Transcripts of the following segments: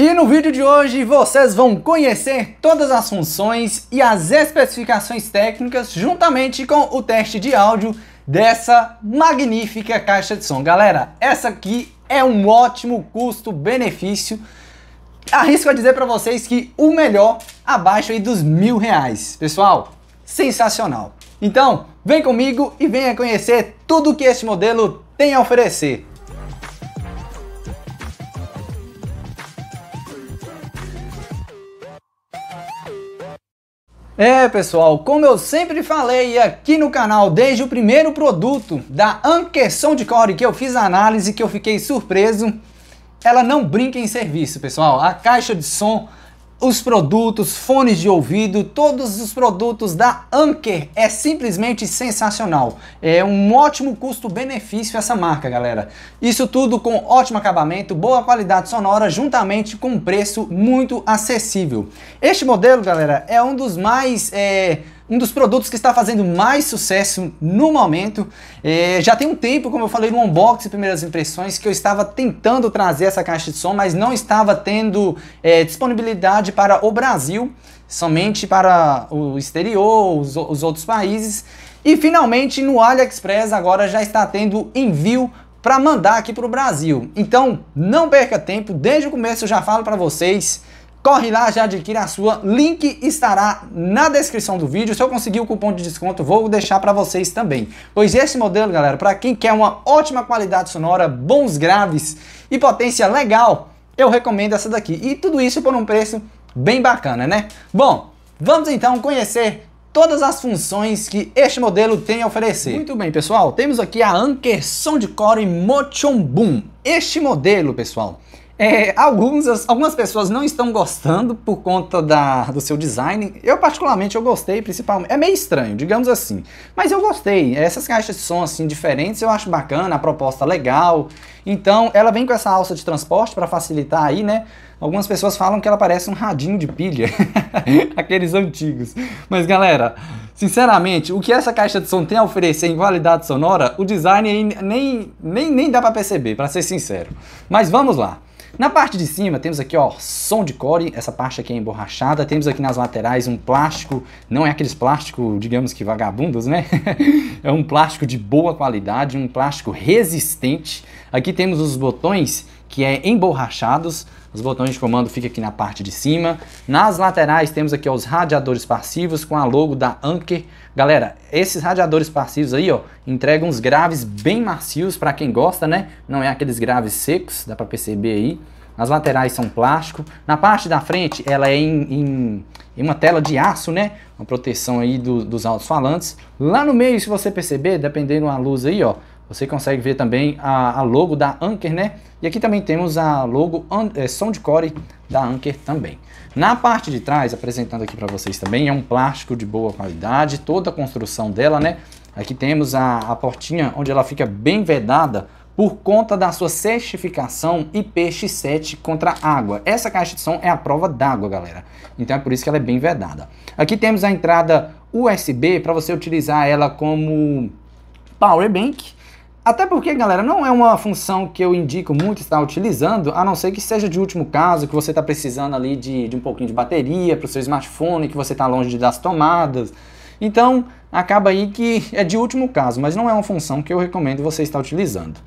E no vídeo de hoje vocês vão conhecer todas as funções e as especificações técnicas juntamente com o teste de áudio dessa magnífica caixa de som. Galera, essa aqui é um ótimo custo-benefício. Arrisco a dizer para vocês que o melhor abaixo aí dos mil reais. Pessoal, sensacional. Então, vem comigo e venha conhecer tudo que este modelo tem a oferecer. É pessoal, como eu sempre falei aqui no canal desde o primeiro produto da Ankerson de Core que eu fiz a análise que eu fiquei surpreso, ela não brinca em serviço pessoal, a caixa de som os produtos, fones de ouvido, todos os produtos da Anker é simplesmente sensacional. É um ótimo custo-benefício essa marca, galera. Isso tudo com ótimo acabamento, boa qualidade sonora, juntamente com um preço muito acessível. Este modelo, galera, é um dos mais... É um dos produtos que está fazendo mais sucesso no momento. É, já tem um tempo, como eu falei no unboxing primeiras impressões, que eu estava tentando trazer essa caixa de som, mas não estava tendo é, disponibilidade para o Brasil, somente para o exterior, os, os outros países. E finalmente no AliExpress agora já está tendo envio para mandar aqui para o Brasil. Então não perca tempo, desde o começo eu já falo para vocês Corre lá, já adquira a sua. Link estará na descrição do vídeo. Se eu conseguir o cupom de desconto, vou deixar para vocês também. Pois esse modelo, galera, para quem quer uma ótima qualidade sonora, bons graves e potência legal, eu recomendo essa daqui. E tudo isso por um preço bem bacana, né? Bom, vamos então conhecer todas as funções que este modelo tem a oferecer. Muito bem, pessoal. Temos aqui a Anker Som de Core Motion Boom. Este modelo, pessoal, é, alguns, algumas pessoas não estão gostando por conta da, do seu design. Eu, particularmente, eu gostei, principalmente. É meio estranho, digamos assim. Mas eu gostei. Essas caixas de som assim, diferentes eu acho bacana, a proposta legal. Então, ela vem com essa alça de transporte para facilitar aí, né? Algumas pessoas falam que ela parece um radinho de pilha, aqueles antigos. Mas galera, sinceramente, o que essa caixa de som tem a oferecer em qualidade sonora, o design nem, nem, nem dá para perceber, para ser sincero. Mas vamos lá. Na parte de cima temos aqui ó, som de core, essa parte aqui é emborrachada, temos aqui nas laterais um plástico, não é aqueles plástico, digamos que vagabundos, né? é um plástico de boa qualidade, um plástico resistente. Aqui temos os botões que é emborrachados, os botões de comando ficam aqui na parte de cima. Nas laterais temos aqui ó, os radiadores passivos com a logo da Anker. Galera, esses radiadores passivos aí, ó, entregam uns graves bem macios para quem gosta, né? Não é aqueles graves secos, dá para perceber aí. As laterais são plástico. Na parte da frente, ela é em, em, em uma tela de aço, né? Uma proteção aí do, dos alto-falantes. Lá no meio, se você perceber, dependendo da luz aí, ó, você consegue ver também a, a logo da Anker, né? E aqui também temos a logo é, Soundcore da Anker também. Na parte de trás, apresentando aqui para vocês também, é um plástico de boa qualidade, toda a construção dela, né? Aqui temos a, a portinha onde ela fica bem vedada por conta da sua certificação IPX7 contra água. Essa caixa de som é a prova d'água, galera. Então é por isso que ela é bem vedada. Aqui temos a entrada USB para você utilizar ela como power bank até porque, galera, não é uma função que eu indico muito estar utilizando, a não ser que seja de último caso, que você está precisando ali de, de um pouquinho de bateria para o seu smartphone, que você está longe das tomadas. Então, acaba aí que é de último caso, mas não é uma função que eu recomendo você estar utilizando.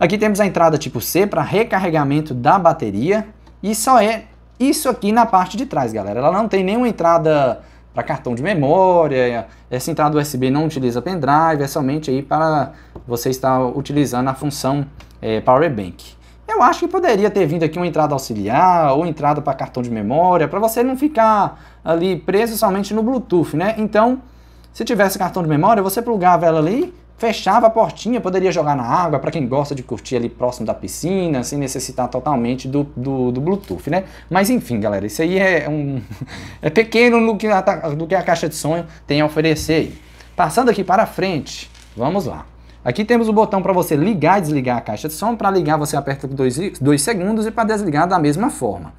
Aqui temos a entrada tipo C para recarregamento da bateria, e só é isso aqui na parte de trás, galera. Ela não tem nenhuma entrada para cartão de memória, essa entrada USB não utiliza pendrive, é somente aí para você estar utilizando a função é, Power Bank. Eu acho que poderia ter vindo aqui uma entrada auxiliar ou entrada para cartão de memória, para você não ficar ali preso somente no Bluetooth, né? Então, se tivesse cartão de memória, você plugava ela ali fechava a portinha, poderia jogar na água, para quem gosta de curtir ali próximo da piscina, sem necessitar totalmente do, do, do Bluetooth, né? Mas enfim, galera, isso aí é, um, é pequeno do que, a, do que a caixa de sonho tem a oferecer aí. Passando aqui para frente, vamos lá. Aqui temos o botão para você ligar e desligar a caixa de som. Para ligar, você aperta por dois segundos e para desligar da mesma forma.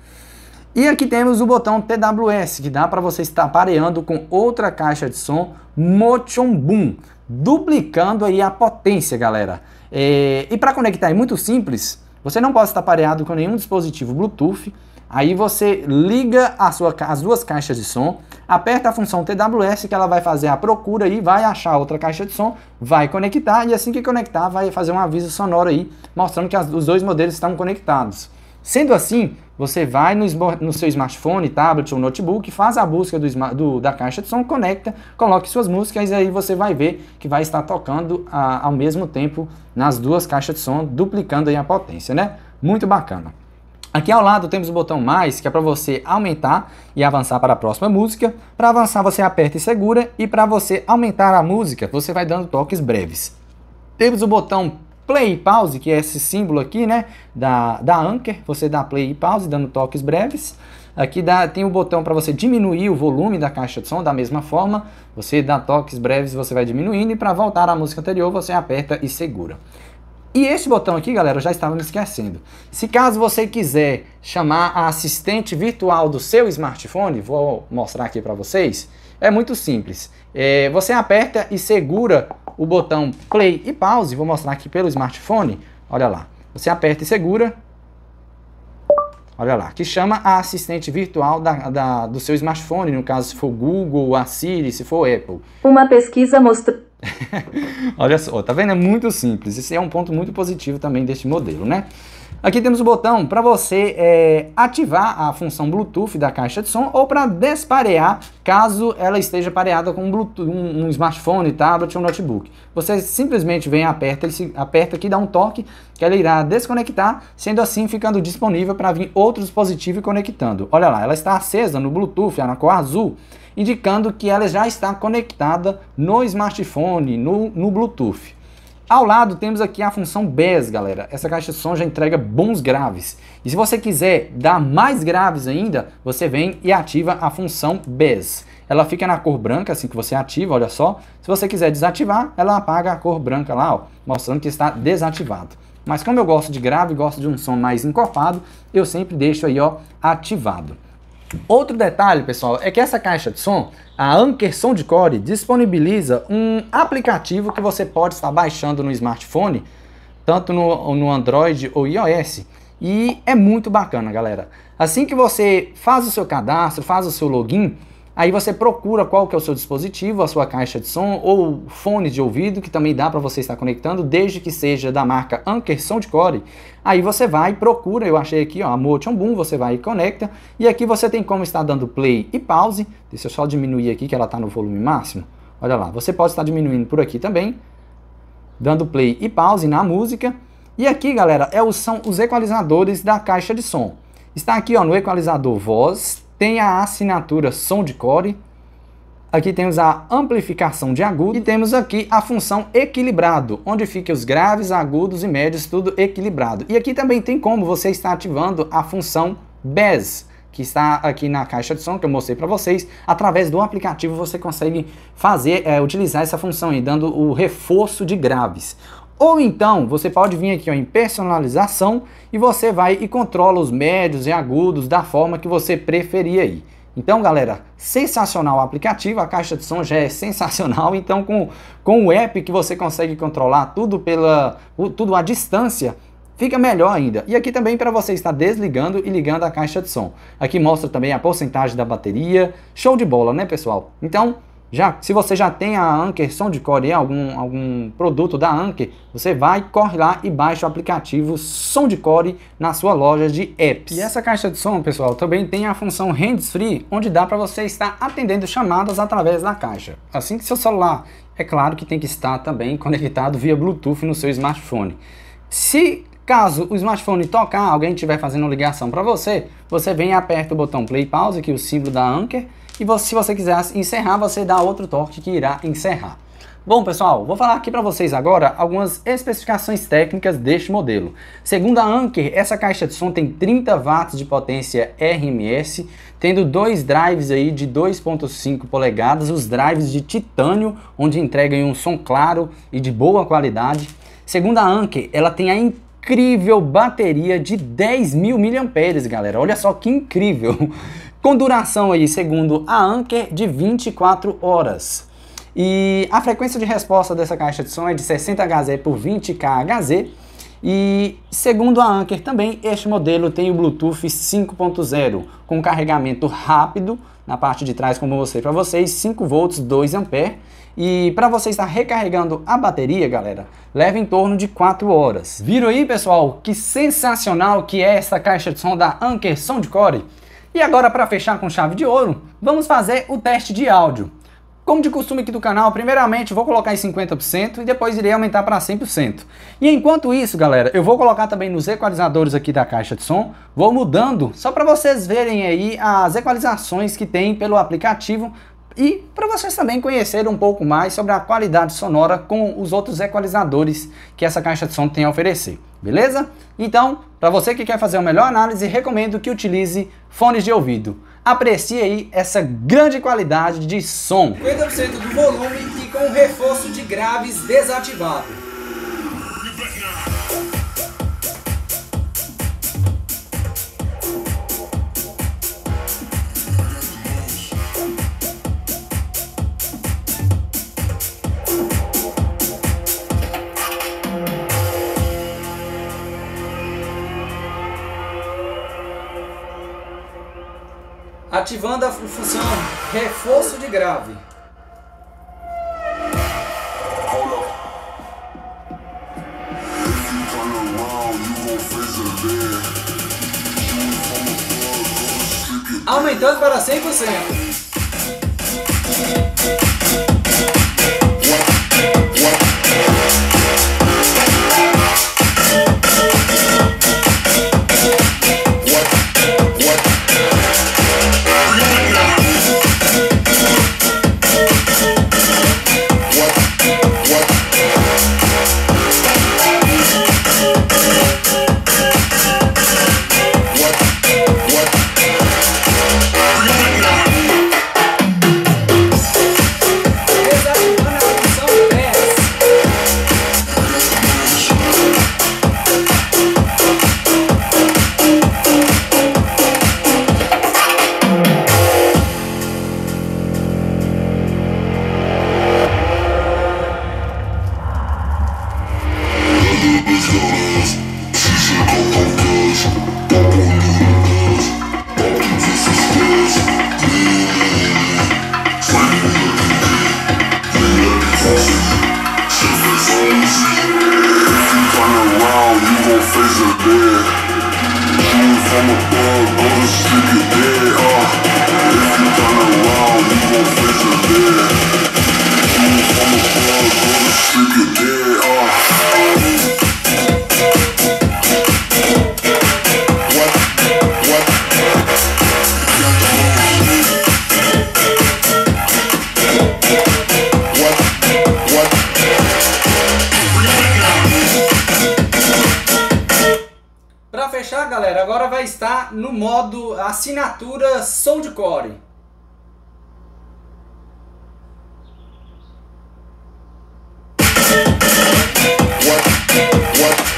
E aqui temos o botão TWS, que dá para você estar pareando com outra caixa de som Motion Boom duplicando aí a potência, galera. É, e para conectar é muito simples, você não pode estar pareado com nenhum dispositivo Bluetooth, aí você liga a sua, as duas caixas de som, aperta a função TWS que ela vai fazer a procura e vai achar outra caixa de som, vai conectar e assim que conectar vai fazer um aviso sonoro aí mostrando que as, os dois modelos estão conectados. Sendo assim, você vai no, no, seu smartphone, tablet ou notebook, faz a busca do, do, da caixa de som, conecta, coloque suas músicas e aí você vai ver que vai estar tocando a, ao mesmo tempo nas duas caixas de som, duplicando a potência, né? Muito bacana. Aqui ao lado temos o botão mais, que é para você aumentar e avançar para a próxima música. Para avançar você aperta e segura e para você aumentar a música, você vai dando toques breves. Temos o botão play e pause, que é esse símbolo aqui, né, da, da Anker, você dá play e pause, dando toques breves. Aqui dá, tem o um botão para você diminuir o volume da caixa de som da mesma forma. Você dá toques breves, você vai diminuindo e para voltar à música anterior você aperta e segura. E esse botão aqui, galera, eu já estava me esquecendo. Se caso você quiser chamar a assistente virtual do seu smartphone, vou mostrar aqui para vocês, é muito simples. É, você aperta e segura o botão play e pause, vou mostrar aqui pelo smartphone, olha lá. Você aperta e segura, olha lá, que chama a assistente virtual da, da, do seu smartphone, no caso se for Google, a Siri, se for Apple. Uma pesquisa mostrou... olha só, tá vendo? É muito simples. Esse é um ponto muito positivo também deste modelo, né? Aqui temos o botão para você é, ativar a função Bluetooth da caixa de som ou para desparear caso ela esteja pareada com um, um, smartphone, tablet ou notebook. Você simplesmente vem aperta, ele se, aperta aqui, dá um toque, que ela irá desconectar, sendo assim ficando disponível para vir outro dispositivo e conectando. Olha lá, ela está acesa no Bluetooth, na cor azul, indicando que ela já está conectada no smartphone, no, no Bluetooth. Ao lado temos aqui a função BES, galera. Essa caixa de som já entrega bons graves. E se você quiser dar mais graves ainda, você vem e ativa a função BES. Ela fica na cor branca assim que você ativa, olha só. Se você quiser desativar, ela apaga a cor branca lá, ó, mostrando que está desativado. Mas como eu gosto de grave, gosto de um som mais encofado, eu sempre deixo aí, ó, ativado. Outro detalhe, pessoal, é que essa caixa de som, a Anker Soundcore, disponibiliza um aplicativo que você pode estar baixando no smartphone, tanto no, no Android ou iOS. E é muito bacana, galera. Assim que você faz o seu cadastro, faz o seu login, Aí você procura qual que é o seu dispositivo, a sua caixa de som ou fone de ouvido, que também dá para você estar conectando, desde que seja da marca Anker Soundcore. Aí você vai, procura, eu achei aqui, ó, a Motion Boom, você vai e conecta. E aqui você tem como estar dando play e pause. Deixa eu só diminuir aqui que ela está no volume máximo. Olha lá, você pode estar diminuindo por aqui também, dando play e pause na música. E aqui, galera, é o, são os equalizadores da caixa de som. Está aqui ó, no equalizador voz, tem a assinatura som de core, aqui temos a amplificação de agudo e temos aqui a função equilibrado, onde fica os graves, agudos e médios, tudo equilibrado. E aqui também tem como você está ativando a função bass, que está aqui na caixa de som que eu mostrei para vocês. Através do aplicativo você consegue fazer, é, utilizar essa função aí, dando o reforço de graves. Ou então, você pode vir aqui ó, em personalização e você vai e controla os médios e agudos da forma que você preferir aí. Então, galera, sensacional o aplicativo, a caixa de som já é sensacional. Então, com, com o app que você consegue controlar tudo pela tudo à distância, fica melhor ainda. E aqui também para você estar desligando e ligando a caixa de som. Aqui mostra também a porcentagem da bateria. Show de bola, né, pessoal? Então, já, se você já tem a Anker Soundcore e algum, algum produto da Anker, você vai, corre lá e baixa o aplicativo Soundcore na sua loja de apps. E essa caixa de som, pessoal, também tem a função hands-free, onde dá para você estar atendendo chamadas através da caixa. Assim que seu celular, é claro que tem que estar também conectado via Bluetooth no seu smartphone. Se Caso o smartphone tocar, alguém estiver fazendo ligação para você, você vem e aperta o botão play pause, que é o símbolo da Anker, e você, se você quiser encerrar, você dá outro torque que irá encerrar. Bom, pessoal, vou falar aqui para vocês agora algumas especificações técnicas deste modelo. Segundo a Anker, essa caixa de som tem 30 watts de potência RMS, tendo dois drives aí de 2.5 polegadas, os drives de titânio, onde entregam um som claro e de boa qualidade. Segundo a Anker, ela tem a incrível bateria de 10 mil miliamperes, galera. Olha só que incrível! com duração aí, segundo a Anker, de 24 horas. E a frequência de resposta dessa caixa de som é de 60 Hz por 20 kHz. E segundo a Anker também, este modelo tem o Bluetooth 5.0 com carregamento rápido na parte de trás, como eu mostrei para vocês, 5 volts, 2 a E para você estar recarregando a bateria, galera, leva em torno de 4 horas. Viram aí, pessoal, que sensacional que é essa caixa de som da Anker Soundcore? E agora, para fechar com chave de ouro, vamos fazer o teste de áudio. Como de costume aqui do canal, primeiramente vou colocar em 50% e depois irei aumentar para 100%. E enquanto isso, galera, eu vou colocar também nos equalizadores aqui da caixa de som, vou mudando, só para vocês verem aí as equalizações que tem pelo aplicativo e para vocês também conhecerem um pouco mais sobre a qualidade sonora com os outros equalizadores que essa caixa de som tem a oferecer, beleza? Então, para você que quer fazer uma melhor análise, recomendo que utilize fones de ouvido. Aprecie aí essa grande qualidade de som. 50% do volume e com reforço de graves desativado. ativando a função reforço de grave. Aumentando para 100%. bed. Shoot from above, go to sleep, you're if you turn around, you won't face a bear. vai estar no modo assinatura Soundcore. What? What?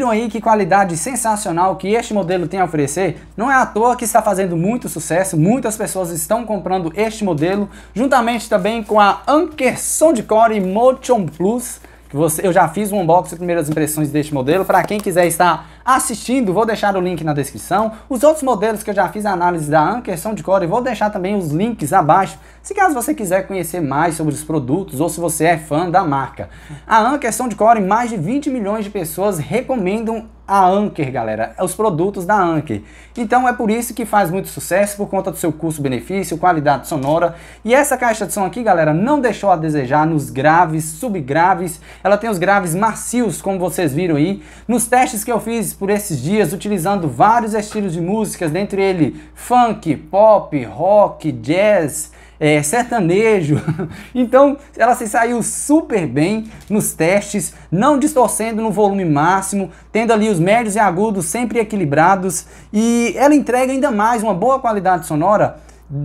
Viram aí que qualidade sensacional que este modelo tem a oferecer? Não é à toa que está fazendo muito sucesso, muitas pessoas estão comprando este modelo, juntamente também com a Anker Soundcore Motion Plus, que você, eu já fiz um unboxing primeiras impressões deste modelo, para quem quiser estar assistindo, vou deixar o link na descrição. Os outros modelos que eu já fiz a análise da Anker são de core, vou deixar também os links abaixo, se caso você quiser conhecer mais sobre os produtos ou se você é fã da marca. A Anker são de core, mais de 20 milhões de pessoas recomendam a Anker, galera, os produtos da Anker. Então é por isso que faz muito sucesso por conta do seu custo-benefício, qualidade sonora. E essa caixa de som aqui, galera, não deixou a desejar nos graves, subgraves. Ela tem os graves macios, como vocês viram aí. Nos testes que eu fiz por esses dias utilizando vários estilos de músicas, dentre ele funk, pop, rock, jazz, é, sertanejo. Então ela se saiu super bem nos testes, não distorcendo no volume máximo, tendo ali os médios e agudos sempre equilibrados e ela entrega ainda mais uma boa qualidade sonora.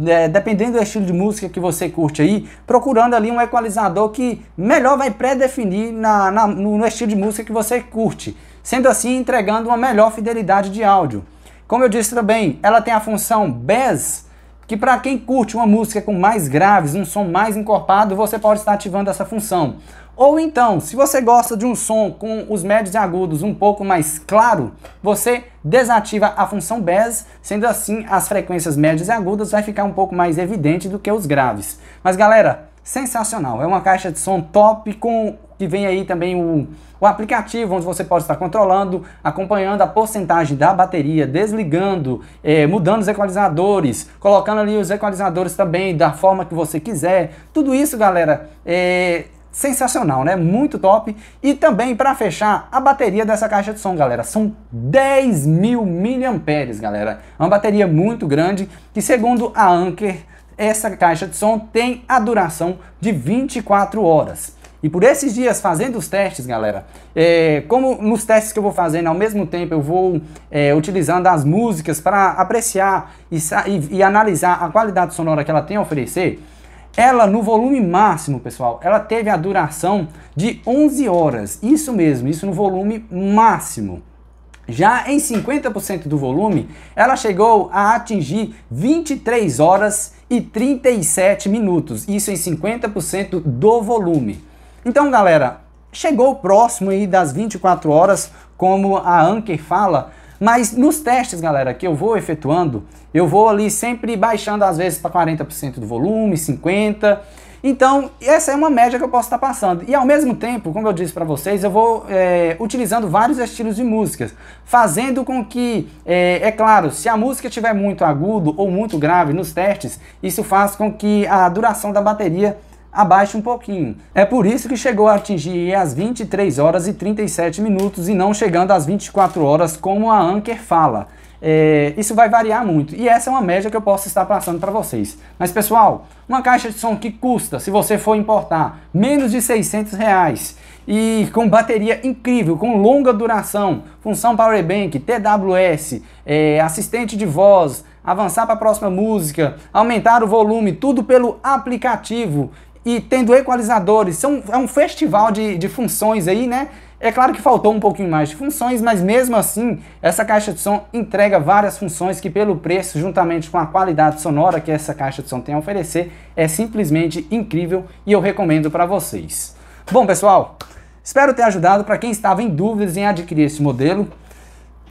É, dependendo do estilo de música que você curte aí, procurando ali um equalizador que melhor vai pré-definir na, na, no estilo de música que você curte sendo assim entregando uma melhor fidelidade de áudio. Como eu disse também, ela tem a função bass, que para quem curte uma música com mais graves, um som mais encorpado, você pode estar ativando essa função. Ou então, se você gosta de um som com os médios e agudos um pouco mais claro, você desativa a função bass, sendo assim as frequências médias e agudas vai ficar um pouco mais evidente do que os graves. Mas galera, sensacional, é uma caixa de som top com que vem aí também o, o aplicativo onde você pode estar controlando, acompanhando a porcentagem da bateria, desligando, é, mudando os equalizadores, colocando ali os equalizadores também da forma que você quiser. Tudo isso, galera, é sensacional, né? Muito top. E também, para fechar, a bateria dessa caixa de som, galera. São 10 mil miliamperes, galera. É uma bateria muito grande que, segundo a Anker, essa caixa de som tem a duração de 24 horas. E por esses dias fazendo os testes, galera, é, como nos testes que eu vou fazendo ao mesmo tempo eu vou é, utilizando as músicas para apreciar e, e, e analisar a qualidade sonora que ela tem a oferecer, ela no volume máximo, pessoal, ela teve a duração de 11 horas. Isso mesmo, isso no volume máximo. Já em 50% do volume, ela chegou a atingir 23 horas e 37 minutos. Isso em 50% do volume. Então, galera, chegou próximo aí das 24 horas, como a Anker fala, mas nos testes, galera, que eu vou efetuando, eu vou ali sempre baixando às vezes para 40% do volume, 50%. Então, essa é uma média que eu posso estar tá passando. E ao mesmo tempo, como eu disse para vocês, eu vou é, utilizando vários estilos de músicas, fazendo com que, é, é claro, se a música estiver muito agudo ou muito grave nos testes, isso faz com que a duração da bateria abaixa um pouquinho. É por isso que chegou a atingir as 23 horas e 37 minutos e não chegando às 24 horas, como a Anker fala. É, isso vai variar muito. E essa é uma média que eu posso estar passando para vocês. Mas pessoal, uma caixa de som que custa, se você for importar, menos de 600 reais. E com bateria incrível, com longa duração, função power bank, TWS, é, assistente de voz, avançar para a próxima música, aumentar o volume, tudo pelo aplicativo e tendo equalizadores. São, é um festival de, de funções aí, né? É claro que faltou um pouquinho mais de funções, mas mesmo assim, essa caixa de som entrega várias funções que pelo preço, juntamente com a qualidade sonora que essa caixa de som tem a oferecer, é simplesmente incrível e eu recomendo para vocês. Bom, pessoal, espero ter ajudado para quem estava em dúvidas em adquirir esse modelo.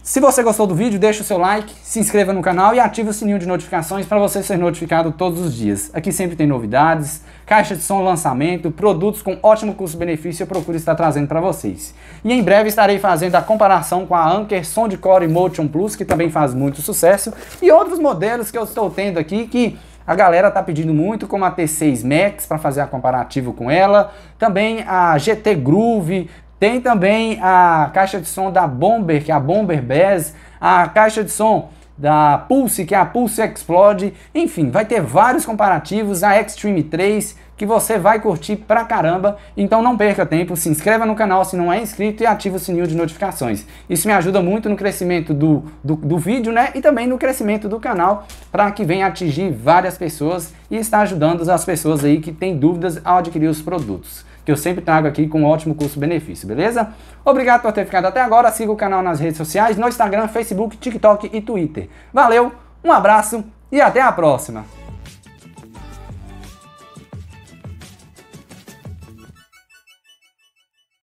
Se você gostou do vídeo, deixa o seu like, se inscreva no canal e ative o sininho de notificações para você ser notificado todos os dias. Aqui sempre tem novidades, caixa de som, lançamento, produtos com ótimo custo-benefício eu procuro estar trazendo para vocês. E em breve estarei fazendo a comparação com a Anker Soundcore Motion Plus, que também faz muito sucesso, e outros modelos que eu estou tendo aqui que a galera tá pedindo muito, como a T6 Max, para fazer a comparativo com ela. Também a GT Groove, tem também a caixa de som da Bomber, que é a Bomber Bass, a caixa de som da Pulse, que é a Pulse Explode. Enfim, vai ter vários comparativos, a Extreme 3, que você vai curtir pra caramba. Então não perca tempo, se inscreva no canal se não é inscrito e ative o sininho de notificações. Isso me ajuda muito no crescimento do, do, do vídeo, né? E também no crescimento do canal, para que venha atingir várias pessoas e está ajudando as pessoas aí que têm dúvidas ao adquirir os produtos que eu sempre trago aqui com um ótimo custo-benefício, beleza? Obrigado por ter ficado até agora. Siga o canal nas redes sociais, no Instagram, Facebook, TikTok e Twitter. Valeu, um abraço e até a próxima!